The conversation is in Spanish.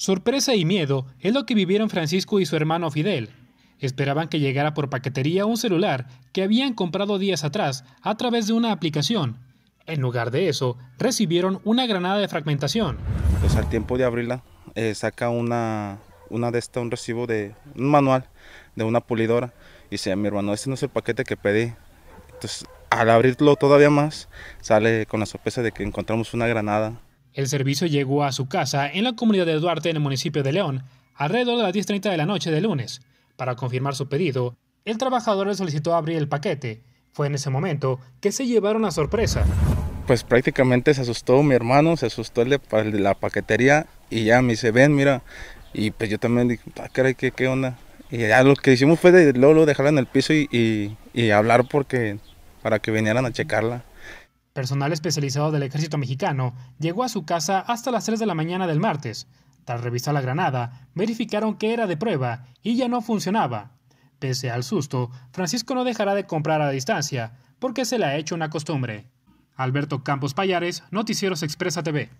Sorpresa y miedo es lo que vivieron Francisco y su hermano Fidel. Esperaban que llegara por paquetería un celular que habían comprado días atrás a través de una aplicación. En lugar de eso, recibieron una granada de fragmentación. Pues al tiempo de abrirla, eh, saca una, una de esta, un recibo de un manual de una pulidora. Y dice, mi hermano, este no es el paquete que pedí. Entonces, al abrirlo todavía más, sale con la sorpresa de que encontramos una granada el servicio llegó a su casa en la comunidad de Duarte, en el municipio de León, alrededor de las 10.30 de la noche de lunes. Para confirmar su pedido, el trabajador le solicitó abrir el paquete. Fue en ese momento que se llevaron a sorpresa. Pues prácticamente se asustó mi hermano, se asustó la paquetería y ya me dice, ven, mira. Y pues yo también dije, ah, ¿qué, onda? Y ya lo que hicimos fue de, luego, dejarla en el piso y, y hablar porque para que vinieran a checarla. Personal especializado del ejército mexicano llegó a su casa hasta las 3 de la mañana del martes. Tras revisar la granada, verificaron que era de prueba y ya no funcionaba. Pese al susto, Francisco no dejará de comprar a distancia, porque se le ha hecho una costumbre. Alberto Campos Payares, Noticieros Expresa TV.